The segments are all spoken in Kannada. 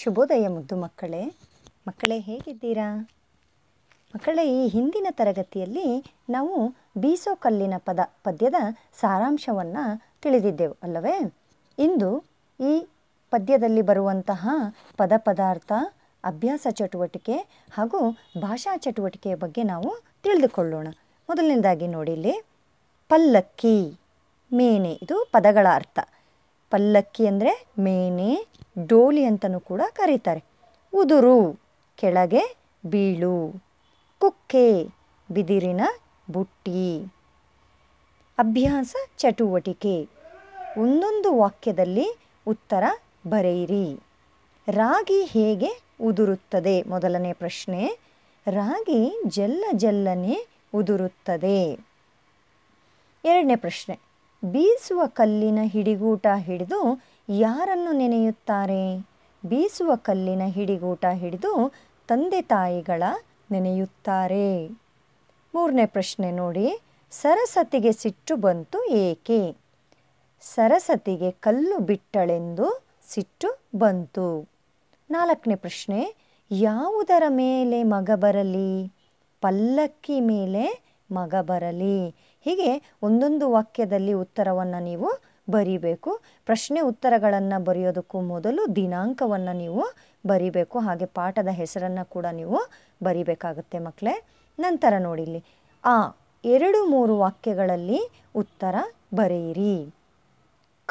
ಶುಭೋದಯ ಮುದ್ದು ಮಕ್ಕಳೇ ಮಕ್ಕಳೇ ಹೇಗಿದ್ದೀರಾ ಮಕ್ಕಳೇ ಈ ಹಿಂದಿನ ತರಗತಿಯಲ್ಲಿ ನಾವು ಬೀಸೋ ಕಲ್ಲಿನ ಪದ ಪದ್ಯದ ಸಾರಾಂಶವನ್ನು ತಿಳಿದಿದ್ದೆವು ಅಲ್ಲವೇ ಇಂದು ಈ ಪದ್ಯದಲ್ಲಿ ಬರುವಂತಹ ಪದ ಪದಾರ್ಥ ಅಭ್ಯಾಸ ಚಟುವಟಿಕೆ ಹಾಗೂ ಭಾಷಾ ಚಟುವಟಿಕೆಯ ಬಗ್ಗೆ ನಾವು ತಿಳಿದುಕೊಳ್ಳೋಣ ಮೊದಲನೇದಾಗಿ ನೋಡಿ ಪಲ್ಲಕ್ಕಿ ಮೇನೆ ಇದು ಪದಗಳ ಅರ್ಥ ಪಲ್ಲಕ್ಕಿ ಅಂದರೆ ಮೇನೆ ಡೋಲಿ ಅಂತಲೂ ಕೂಡ ಕರೀತಾರೆ ಉದುರು ಕೆಳಗೆ ಬೀಳು ಕುಕ್ಕೆ ಬಿದಿರಿನ ಬುಟ್ಟಿ ಅಭ್ಯಾಸ ಚಟುವಟಿಕೆ ಒಂದೊಂದು ವಾಕ್ಯದಲ್ಲಿ ಉತ್ತರ ಬರೆಯಿರಿ ರಾಗಿ ಹೇಗೆ ಉದುರುತ್ತದೆ ಮೊದಲನೇ ಪ್ರಶ್ನೆ ರಾಗಿ ಜಲ್ಲ ಜಲ್ಲನೆ ಉದುರುತ್ತದೆ ಎರಡನೇ ಪ್ರಶ್ನೆ ಬೀಸುವ ಕಲ್ಲಿನ ಹಿಡಿಗೂಟ ಹಿಡಿದು ಯಾರನ್ನು ನೆನೆಯುತ್ತಾರೆ ಬೀಸುವ ಕಲ್ಲಿನ ಹಿಡಿಗೂಟ ಹಿಡಿದು ತಂದೆ ತಾಯಿಗಳ ನೆನೆಯುತ್ತಾರೆ ಮೂರನೇ ಪ್ರಶ್ನೆ ನೋಡಿ ಸರಸ್ವತಿಗೆ ಸಿಟ್ಟು ಬಂತು ಏಕೆ ಸರಸ್ವತಿಗೆ ಕಲ್ಲು ಬಿಟ್ಟಳೆಂದು ಸಿಟ್ಟು ಬಂತು ನಾಲ್ಕನೇ ಪ್ರಶ್ನೆ ಯಾವುದರ ಮೇಲೆ ಮಗ ಬರಲಿ ಪಲ್ಲಕ್ಕಿ ಮೇಲೆ ಮಗ ಬರಲಿ ಹೀಗೆ ಒಂದೊಂದು ವಾಕ್ಯದಲ್ಲಿ ಉತ್ತರವನ್ನು ನೀವು ಬರಿಬೇಕು ಪ್ರಶ್ನೆ ಉತ್ತರಗಳನ್ನು ಬರೆಯೋದಕ್ಕೂ ಮೊದಲು ದಿನಾಂಕವನ್ನು ನೀವು ಬರಿಬೇಕು ಹಾಗೆ ಪಾಠದ ಹೆಸರನ್ನು ಕೂಡ ನೀವು ಬರಿಬೇಕಾಗುತ್ತೆ ಮಕ್ಕಳೇ ನಂತರ ನೋಡಿಲಿ ಆ ಎರಡು ಮೂರು ವಾಕ್ಯಗಳಲ್ಲಿ ಉತ್ತರ ಬರೆಯಿರಿ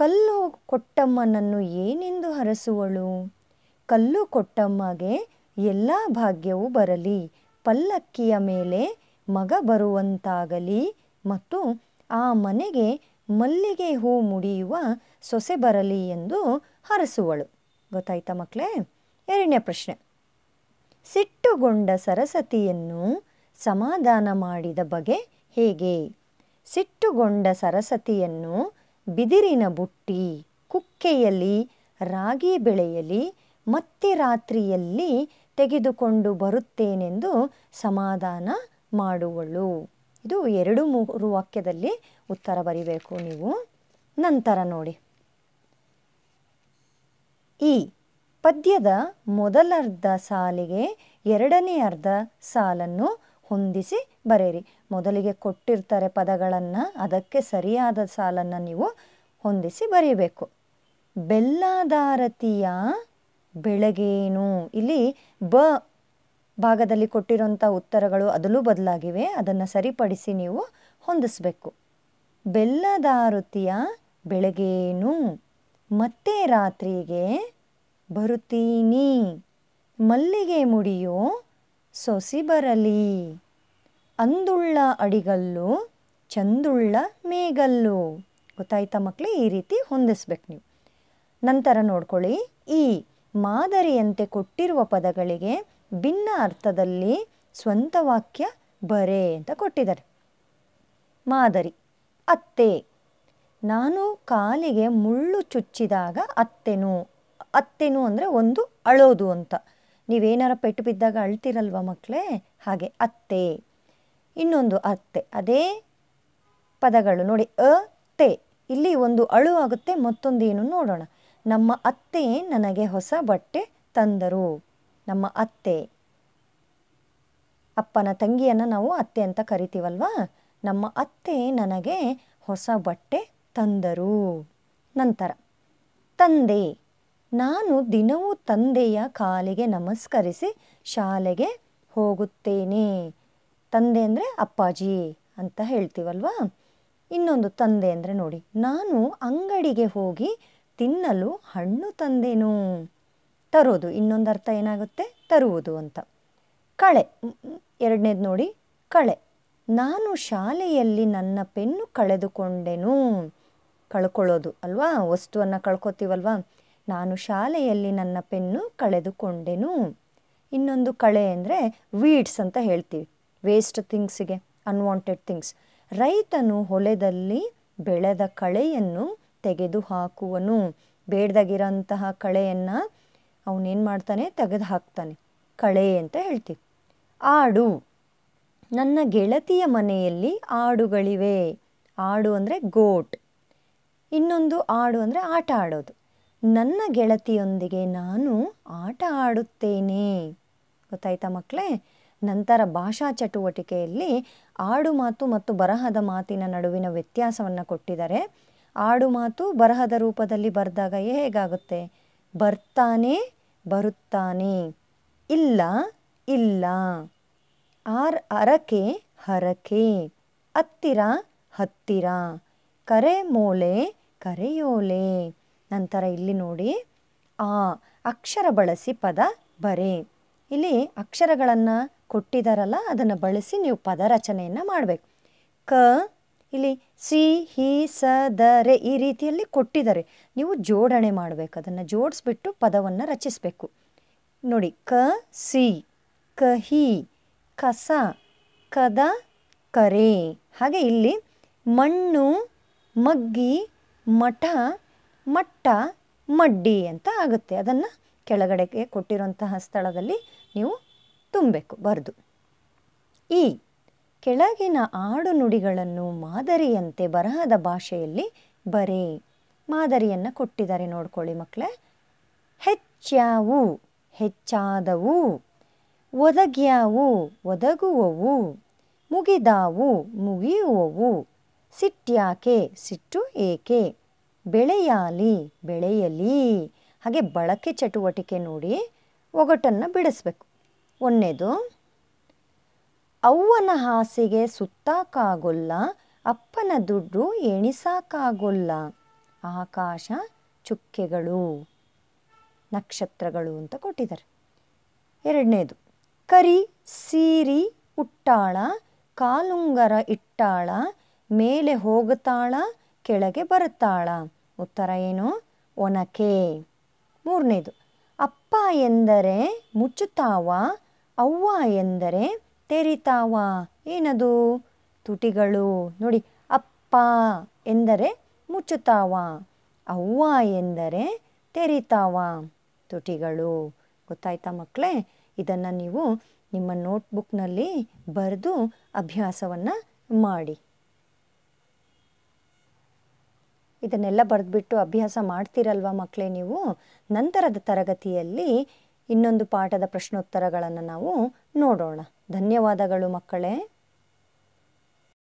ಕಲ್ಲು ಕೊಟ್ಟಮ್ಮನನ್ನು ಏನೆಂದು ಹರಸುವಳು ಕಲ್ಲು ಕೊಟ್ಟಮ್ಮಗೆ ಎಲ್ಲ ಭಾಗ್ಯವೂ ಬರಲಿ ಪಲ್ಲಕ್ಕಿಯ ಮೇಲೆ ಮಗ ಬರುವಂತಾಗಲಿ ಮತ್ತು ಆ ಮನೆಗೆ ಮಲ್ಲಿಗೆ ಹೂ ಮುಡಿಯುವ ಸೊಸೆ ಬರಲಿ ಎಂದು ಹರಸುವಳು ಗೊತ್ತಾಯ್ತಾ ಮಕ್ಕಳೇ ಎರಡನೇ ಪ್ರಶ್ನೆ ಸಿಟ್ಟುಗೊಂಡ ಸರಸ್ವತಿಯನ್ನು ಸಮಾಧಾನ ಮಾಡಿದ ಬಗೆ ಹೇಗೆ ಸಿಟ್ಟುಗೊಂಡ ಸರಸ್ವತಿಯನ್ನು ಬಿದಿರಿನ ಬುಟ್ಟಿ ಕುಕ್ಕೆಯಲ್ಲಿ ರಾಗಿ ಬೆಳೆಯಲಿ ಮತ್ತೆ ರಾತ್ರಿಯಲ್ಲಿ ತೆಗೆದುಕೊಂಡು ಬರುತ್ತೇನೆಂದು ಸಮಾಧಾನ ಮಾಡುವಳು ಇದು ಎರಡು ಮೂರು ವಾಕ್ಯದಲ್ಲಿ ಉತ್ತರ ಬರಿಬೇಕು ನೀವು ನಂತರ ನೋಡಿ ಈ ಪದ್ಯದ ಮೊದಲರ್ಧ ಸಾಲಿಗೆ ಎರಡನೇ ಅರ್ಧ ಸಾಲನ್ನು ಹೊಂದಿಸಿ ಬರೆಯಿರಿ ಮೊದಲಿಗೆ ಕೊಟ್ಟಿರ್ತಾರೆ ಪದಗಳನ್ನು ಅದಕ್ಕೆ ಸರಿಯಾದ ಸಾಲನ್ನು ನೀವು ಹೊಂದಿಸಿ ಬರೀಬೇಕು ಬೆಲ್ಲಾದಾರತಿಯ ಬೆಳಗೇನು ಇಲ್ಲಿ ಬ ಭಾಗದಲ್ಲಿ ಕೊಟ್ಟಿರುವಂಥ ಉತ್ತರಗಳು ಅದಲ್ಲೂ ಬದಲಾಗಿವೆ ಅದನ್ನು ಸರಿಪಡಿಸಿ ನೀವು ಹೊಂದಿಸಬೇಕು ಬೆಲ್ಲದಾರುತಿಯ ಬೆಳಗೇನು ಮತ್ತೆ ರಾತ್ರಿಗೆ ಬರುತ್ತೀನಿ ಮಲ್ಲಿಗೆ ಮುಡಿಯೋ ಸೊಸಿ ಬರಲಿ ಅಂದುಳ್ಳ ಅಡಿಗಲ್ಲು ಚಂದುಳ್ಳ ಮೇಗಲ್ಲು ಗೊತ್ತಾಯ್ತಾ ಮಕ್ಕಳೇ ಈ ರೀತಿ ಹೊಂದಿಸ್ಬೇಕು ನೀವು ನಂತರ ನೋಡ್ಕೊಳ್ಳಿ ಈ ಮಾದರಿಯಂತೆ ಕೊಟ್ಟಿರುವ ಪದಗಳಿಗೆ ಭಿನ್ನ ಅರ್ಥದಲ್ಲಿ ಸ್ವಂತ ವಾಕ್ಯ ಬರೆ ಅಂತ ಕೊಟ್ಟಿದ್ದಾರೆ ಮಾದರಿ ಅತ್ತೆ ನಾನು ಕಾಲಿಗೆ ಮುಳ್ಳು ಚುಚ್ಚಿದಾಗ ಅತ್ತೆನು ಅತ್ತೆನು ಅಂದರೆ ಒಂದು ಅಳೋದು ಅಂತ ನೀವೇನಾರ ಪೆಟ್ಟು ಬಿದ್ದಾಗ ಅಳ್ತಿರಲ್ವ ಮಕ್ಕಳೇ ಹಾಗೆ ಅತ್ತೆ ಇನ್ನೊಂದು ಅತ್ತೆ ಅದೇ ಪದಗಳು ನೋಡಿ ಅತ್ತೆ ಇಲ್ಲಿ ಒಂದು ಅಳು ಆಗುತ್ತೆ ಏನು ನೋಡೋಣ ನಮ್ಮ ಅತ್ತೆ ನನಗೆ ಹೊಸ ಬಟ್ಟೆ ತಂದರು ನಮ್ಮ ಅತ್ತೆ ಅಪ್ಪನ ತಂಗಿಯನ್ನು ನಾವು ಅತ್ತೆ ಅಂತ ಕರಿತೀವಲ್ವಾ ನಮ್ಮ ಅತ್ತೆ ನನಗೆ ಹೊಸ ಬಟ್ಟೆ ತಂದರು ನಂತರ ತಂದೆ ನಾನು ದಿನವೂ ತಂದೆಯ ಕಾಲಿಗೆ ನಮಸ್ಕರಿಸಿ ಶಾಲೆಗೆ ಹೋಗುತ್ತೇನೆ ತಂದೆ ಅಂದರೆ ಅಪ್ಪಾಜಿ ಅಂತ ಹೇಳ್ತೀವಲ್ವಾ ಇನ್ನೊಂದು ತಂದೆ ಅಂದರೆ ನೋಡಿ ನಾನು ಅಂಗಡಿಗೆ ಹೋಗಿ ತಿನ್ನಲು ಹಣ್ಣು ತಂದೆನು ತರೋದು ಇನ್ನೊಂದು ಅರ್ಥ ಏನಾಗುತ್ತೆ ತರುವುದು ಅಂತ ಕಳೆ ಎರಡನೇದು ನೋಡಿ ಕಳೆ ನಾನು ಶಾಲೆಯಲ್ಲಿ ನನ್ನ ಪೆನ್ನು ಕಳೆದುಕೊಂಡೆನು ಕಳ್ಕೊಳ್ಳೋದು ಅಲ್ವಾ ವಸ್ತುವನ್ನು ಕಳ್ಕೊತೀವಲ್ವಾ ನಾನು ಶಾಲೆಯಲ್ಲಿ ನನ್ನ ಪೆನ್ನು ಕಳೆದುಕೊಂಡೆನು ಇನ್ನೊಂದು ಕಳೆ ಅಂದರೆ ವೀಡ್ಸ್ ಅಂತ ಹೇಳ್ತೀವಿ ವೇಸ್ಟ್ ಥಿಂಗ್ಸಿಗೆ ಅನ್ವಾಂಟೆಡ್ ಥಿಂಗ್ಸ್ ರೈತನು ಹೊಲದಲ್ಲಿ ಬೆಳೆದ ಕಳೆಯನ್ನು ತೆಗೆದು ಹಾಕುವನು ಬೇಡದಾಗಿರೋಂತಹ ಕಳೆಯನ್ನು ಅವನೇನು ಮಾಡ್ತಾನೆ ತೆಗೆದು ಹಾಕ್ತಾನೆ ಕಳೆ ಅಂತ ಹೇಳ್ತೀವಿ ಆಡು ನನ್ನ ಗೆಳತಿಯ ಮನೆಯಲ್ಲಿ ಆಡುಗಳಿವೆ ಆಡು ಅಂದರೆ ಗೋಟ್ ಇನ್ನೊಂದು ಆಡು ಅಂದರೆ ಆಟ ಆಡೋದು ನನ್ನ ಗೆಳತಿಯೊಂದಿಗೆ ನಾನು ಆಟ ಆಡುತ್ತೇನೆ ಗೊತ್ತಾಯ್ತಾ ಮಕ್ಕಳೇ ನಂತರ ಭಾಷಾ ಚಟುವಟಿಕೆಯಲ್ಲಿ ಆಡು ಮಾತು ಮತ್ತು ಬರಹದ ಮಾತಿನ ನಡುವಿನ ವ್ಯತ್ಯಾಸವನ್ನು ಕೊಟ್ಟಿದ್ದಾರೆ ಆಡು ಮಾತು ಬರಹದ ರೂಪದಲ್ಲಿ ಬರೆದಾಗ ಹೇಗಾಗುತ್ತೆ ಬರ್ತಾನೆ ಬರುತ್ತಾನೆ ಇಲ್ಲ ಇಲ್ಲ ಆರ್ ಅರಕೆ ಹರಕೆ ಹತ್ತಿರ ಹತ್ತಿರ ಕರೆ ಮೋಲೆ ಕರೆಯೋಲೆ ನಂತರ ಇಲ್ಲಿ ನೋಡಿ ಆ ಅಕ್ಷರ ಬಳಸಿ ಪದ ಬರೆ ಇಲ್ಲಿ ಅಕ್ಷರಗಳನ್ನು ಕೊಟ್ಟಿದ್ದಾರಲ್ಲ ಅದನ್ನು ಬಳಸಿ ನೀವು ಪದ ರಚನೆಯನ್ನು ಮಾಡಬೇಕು ಕ ಇಲ್ಲಿ ಸಿ ಹಿ ಸ ದ ರೆ ಈ ರೀತಿಯಲ್ಲಿ ಕೊಟ್ಟಿದ್ದಾರೆ ನೀವು ಜೋಡಣೆ ಮಾಡಬೇಕು ಅದನ್ನು ಜೋಡಿಸ್ಬಿಟ್ಟು ಪದವನ್ನು ರಚಿಸಬೇಕು ನೋಡಿ ಕ ಸಿ ಕಹಿ ಕಸ ಕದ ಕರೆ ಹಾಗೆ ಇಲ್ಲಿ ಮಣ್ಣು ಮಗ್ಗಿ ಮಠ ಮಟ್ಟ ಮಡ್ಡಿ ಅಂತ ಆಗುತ್ತೆ ಅದನ್ನು ಕೆಳಗಡೆಗೆ ಕೊಟ್ಟಿರುವಂತಹ ಸ್ಥಳದಲ್ಲಿ ನೀವು ತುಂಬಬೇಕು ಬರೆದು ಈ ಕೆಳಗಿನ ಆಡುನುಡಿಗಳನ್ನು ಮಾದರಿಯಂತೆ ಬರಹದ ಭಾಷೆಯಲ್ಲಿ ಬರೆ ಮಾದರಿಯನ್ನು ಕೊಟ್ಟಿದ್ದಾರೆ ನೋಡ್ಕೊಳ್ಳಿ ಮಕ್ಕಳೇ ಹೆಚ್ಚಾವು ಹೆಚ್ಚಾದವು ಒದಗ್ಯಾವು ಒದಗುವವು ಮುಗಿದಾವು ಮುಗಿಯುವವು ಸಿಟ್ಟ್ಯಾಕೆ ಸಿಟ್ಟು ಏಕೆ ಬೆಳೆಯಾಲಿ ಬೆಳೆಯಲಿ ಹಾಗೆ ಬಳಕೆ ಚಟುವಟಿಕೆ ನೋಡಿ ಒಗಟನ್ನು ಬಿಡಿಸ್ಬೇಕು ಒಂದನೇದು ಅವ್ವನ ಹಾಸಿಗೆ ಸುತ್ತಾಕಾಗೊಲ್ಲ ಅಪ್ಪನ ದುಡ್ಡು ಎಣಿಸಾಕಾಗೊಲ್ಲ ಆಕಾಶ ಚುಕ್ಕೆಗಳು ನಕ್ಷತ್ರಗಳು ಅಂತ ಕೊಟ್ಟಿದ್ದಾರೆ ಎರಡನೇದು ಕರಿ ಸೀರಿ ಉಟ್ಟಾಳ ಕಾಲುಂಗರ ಇಟ್ಟಾಳ ಮೇಲೆ ಹೋಗುತ್ತಾಳ ಕೆಳಗೆ ಬರುತ್ತಾಳ ಉತ್ತರ ಏನು ಒನಕೆ ಮೂರನೇದು ಅಪ್ಪ ಎಂದರೆ ಮುಚ್ಚುತ್ತಾವ ಅವ್ವ ಎಂದರೆ ತೆರಿತಾವ ಏನದು ತುಟಿಗಳು ನೋಡಿ ಅಪ್ಪ ಎಂದರೆ ಮುಚ್ಚುತ್ತಾವ ಅವ್ವ ಎಂದರೆ ತೆರಿತಾವ ತುಟಿಗಳು ಗೊತ್ತಾಯ್ತಾ ಮಕ್ಕಳೇ ಇದನ್ನು ನೀವು ನಿಮ್ಮ ನೋಟ್ಬುಕ್ನಲ್ಲಿ ಬರೆದು ಅಭ್ಯಾಸವನ್ನು ಮಾಡಿ ಇದನ್ನೆಲ್ಲ ಬರೆದ್ಬಿಟ್ಟು ಅಭ್ಯಾಸ ಮಾಡ್ತೀರಲ್ವ ಮಕ್ಕಳೇ ನೀವು ನಂತರದ ತರಗತಿಯಲ್ಲಿ ಇನ್ನೊಂದು ಪಾಠದ ಪ್ರಶ್ನೋತ್ತರಗಳನ್ನು ನಾವು ನೋಡೋಣ ಧನ್ಯವಾದಗಳು ಮಕ್ಕಳೇ